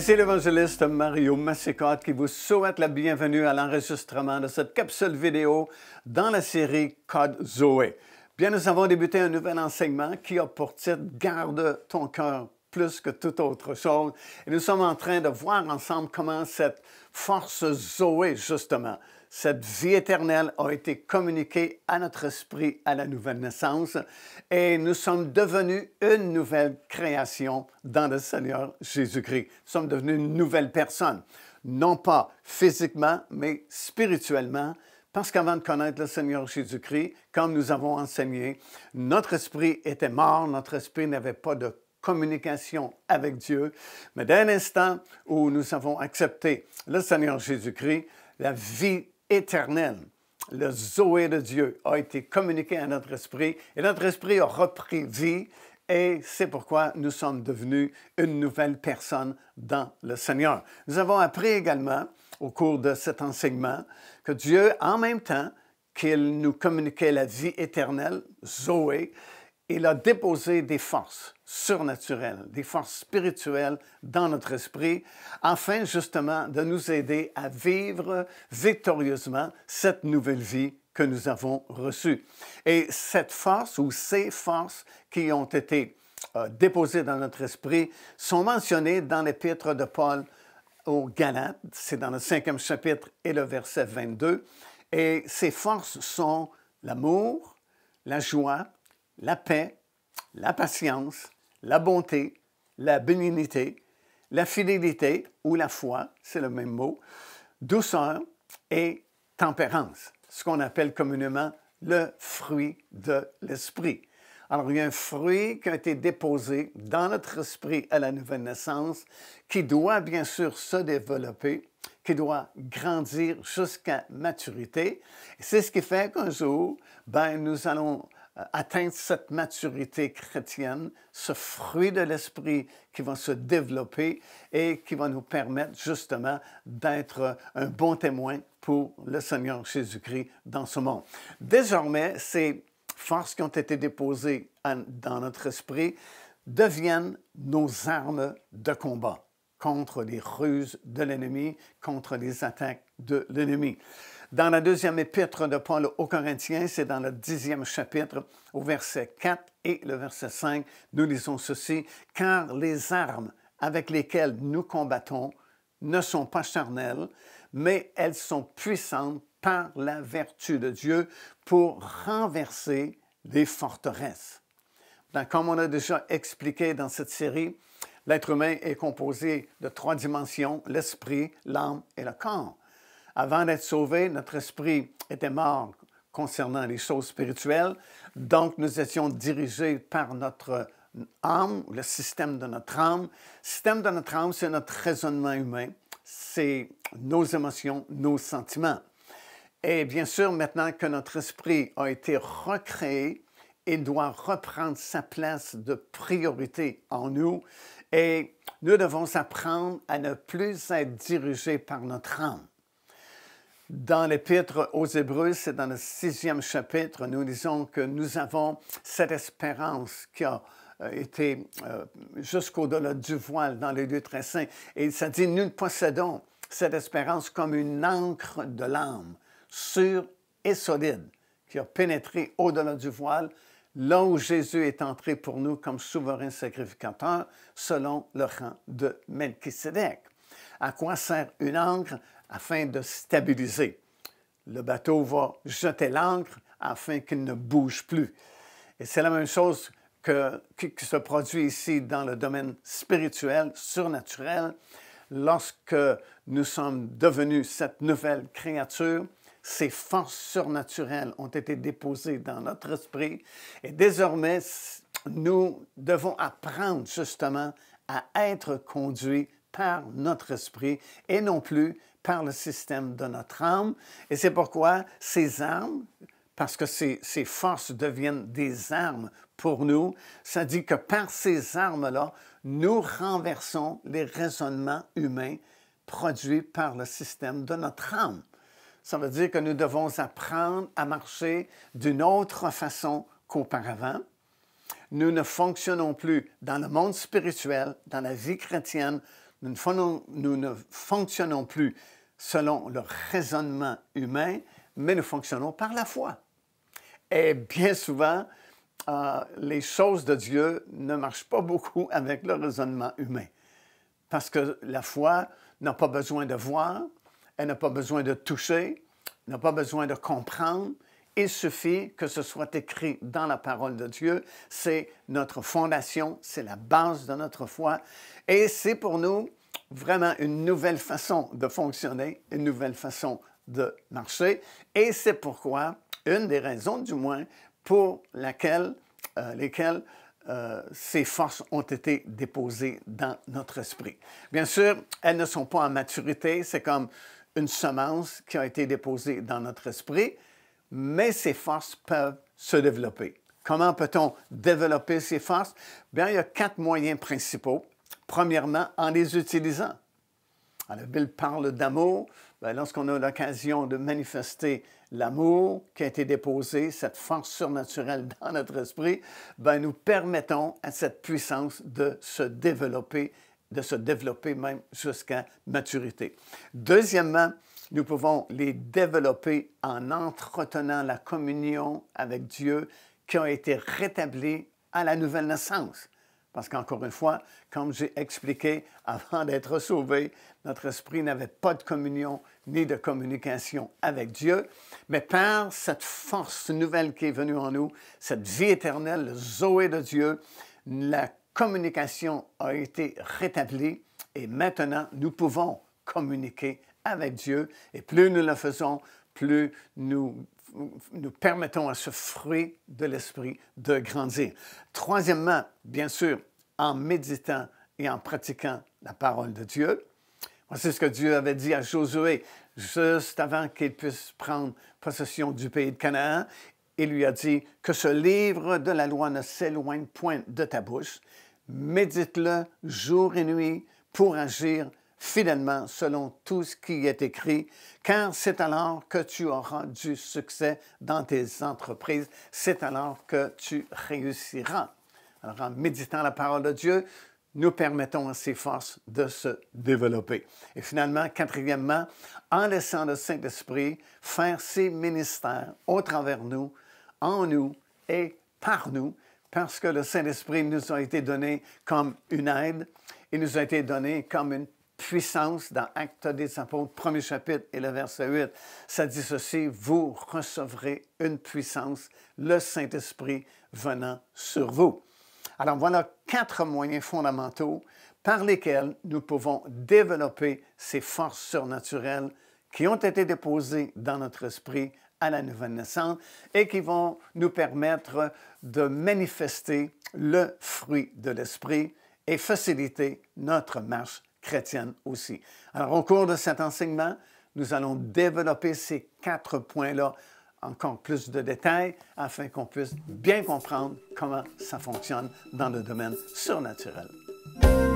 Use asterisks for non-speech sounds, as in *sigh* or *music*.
c'est l'évangéliste Mario Massicotte qui vous souhaite la bienvenue à l'enregistrement de cette capsule vidéo dans la série Code Zoé. Bien, nous avons débuté un nouvel enseignement qui a pour titre Garde ton cœur plus que toute autre chose. Et nous sommes en train de voir ensemble comment cette force Zoé, justement, cette vie éternelle a été communiquée à notre esprit à la nouvelle naissance et nous sommes devenus une nouvelle création dans le Seigneur Jésus-Christ. Nous sommes devenus une nouvelle personne, non pas physiquement, mais spirituellement, parce qu'avant de connaître le Seigneur Jésus-Christ, comme nous avons enseigné, notre esprit était mort, notre esprit n'avait pas de communication avec Dieu. Mais dès l'instant où nous avons accepté le Seigneur Jésus-Christ, la vie Éternel, Le Zoé de Dieu a été communiqué à notre esprit et notre esprit a repris vie et c'est pourquoi nous sommes devenus une nouvelle personne dans le Seigneur. Nous avons appris également au cours de cet enseignement que Dieu, en même temps qu'il nous communiquait la vie éternelle, Zoé, il a déposé des forces surnaturelles, des forces spirituelles dans notre esprit, afin justement de nous aider à vivre victorieusement cette nouvelle vie que nous avons reçue. Et cette force ou ces forces qui ont été euh, déposées dans notre esprit sont mentionnées dans l'épître de Paul aux Galates, c'est dans le cinquième chapitre et le verset 22. Et ces forces sont l'amour, la joie, la paix, la patience, la bonté, la bénignité, la fidélité ou la foi, c'est le même mot, douceur et tempérance, ce qu'on appelle communément le fruit de l'esprit. Alors, il y a un fruit qui a été déposé dans notre esprit à la nouvelle naissance, qui doit bien sûr se développer, qui doit grandir jusqu'à maturité. C'est ce qui fait qu'un jour, ben, nous allons euh, atteindre cette maturité chrétienne, ce fruit de l'esprit qui va se développer et qui va nous permettre justement d'être un bon témoin pour le Seigneur Jésus-Christ dans ce monde. Désormais, ces forces qui ont été déposées dans notre esprit deviennent nos armes de combat contre les ruses de l'ennemi, contre les attaques de l'ennemi. Dans la deuxième épître de Paul aux Corinthiens, c'est dans le dixième chapitre, au verset 4 et le verset 5, nous lisons ceci, Car les armes avec lesquelles nous combattons ne sont pas charnelles, mais elles sont puissantes par la vertu de Dieu pour renverser les forteresses. comme on a déjà expliqué dans cette série, l'être humain est composé de trois dimensions, l'esprit, l'âme et le corps. Avant d'être sauvé, notre esprit était mort concernant les choses spirituelles. Donc, nous étions dirigés par notre âme, le système de notre âme. Le système de notre âme, c'est notre raisonnement humain, c'est nos émotions, nos sentiments. Et bien sûr, maintenant que notre esprit a été recréé, il doit reprendre sa place de priorité en nous et nous devons apprendre à ne plus être dirigés par notre âme. Dans l'Épître aux Hébreux, c'est dans le sixième chapitre, nous disons que nous avons cette espérance qui a euh, été euh, jusqu'au-delà du voile dans les lieux très saints. Et ça dit, nous possédons cette espérance comme une encre de l'âme, sûre et solide, qui a pénétré au-delà du voile, là où Jésus est entré pour nous comme souverain sacrificateur, selon le rang de Melchisédek à quoi sert une ancre afin de stabiliser. Le bateau va jeter l'ancre afin qu'il ne bouge plus. Et c'est la même chose que, qui se produit ici dans le domaine spirituel, surnaturel. Lorsque nous sommes devenus cette nouvelle créature, ces forces surnaturelles ont été déposées dans notre esprit et désormais, nous devons apprendre justement à être conduits par notre esprit et non plus par le système de notre âme. Et c'est pourquoi ces armes, parce que ces, ces, forces deviennent des armes pour nous, ça dit que par ces armes-là, nous renversons les raisonnements humains produits par le système de notre âme. Ça veut dire que nous devons apprendre à marcher d'une autre façon qu'auparavant. Nous ne fonctionnons plus dans le monde spirituel, dans la vie chrétienne, nous ne, fonctionnons plus selon le raisonnement humain, mais nous fonctionnons par la foi. Et bien souvent, euh, les choses de Dieu ne marchent pas beaucoup avec le raisonnement humain. Parce que la foi n'a pas besoin de voir, elle n'a pas besoin de toucher, n'a pas besoin de comprendre, il suffit que ce soit écrit dans la parole de Dieu. C'est notre fondation, c'est la base de notre foi. Et c'est pour nous vraiment une nouvelle façon de fonctionner, une nouvelle façon de marcher. Et c'est pourquoi, une des raisons du moins, pour laquelle, euh, lesquelles euh, ces forces ont été déposées dans notre esprit. Bien sûr, elles ne sont pas en maturité, c'est comme une semence qui a été déposée dans notre esprit, mais ces forces peuvent se développer. Comment peut-on développer ces forces? Bien, il y a quatre moyens principaux. Premièrement, en les utilisant. Alors, la Bible parle d'amour. Ben, lorsqu'on a l'occasion de manifester l'amour qui a été déposé, cette force surnaturelle *laughs* dans notre esprit, ben, nous permettons à cette puissance de se développer, de se développer même jusqu'à maturité. Deuxièmement, nous pouvons les développer en entretenant la communion avec Dieu qui a été rétablie à la nouvelle naissance. Parce qu'encore une fois, comme j'ai expliqué, avant d'être sauvé, notre esprit n'avait pas de communion ni de communication avec Dieu. Mais par cette force nouvelle qui est venue en nous, cette vie éternelle, le Zoé de Dieu, la communication a été rétablie et maintenant nous pouvons communiquer avec Dieu. Et plus nous le faisons, plus nous, nous permettons à ce fruit de l'esprit de grandir. Troisièmement, bien sûr, en méditant et en pratiquant la parole de Dieu. Voici ce que Dieu avait dit à Josué juste avant qu'il puisse prendre possession du pays de Canaan. Il lui a dit que ce livre de la loi ne s'éloigne point de ta bouche. Médite-le jour et nuit pour agir fidèlement selon tout ce qui est écrit, car c'est alors que tu auras du succès dans tes entreprises, c'est alors que tu réussiras. Alors en méditant la parole de Dieu, nous permettons à ces forces de se développer. Et finalement, quatrièmement, en laissant le Saint-Esprit faire ses ministères au travers nous, en nous et par nous, parce que le Saint-Esprit nous a été donné comme une aide, il nous a été donné comme une puissance dans Acte des Apôtres, premier chapitre et le verset 8. Ça dit ceci, vous recevrez une puissance, le Saint-Esprit venant sur vous. Alors voilà quatre moyens fondamentaux par lesquels nous pouvons développer ces forces surnaturelles qui ont été déposées dans notre esprit à la nouvelle naissance et qui vont nous permettre de manifester le fruit de l'esprit et faciliter notre marche chrétienne aussi. Alors, au cours de cet enseignement, nous allons développer ces quatre points-là encore plus de détails afin qu'on puisse bien comprendre comment ça fonctionne dans le domaine surnaturel.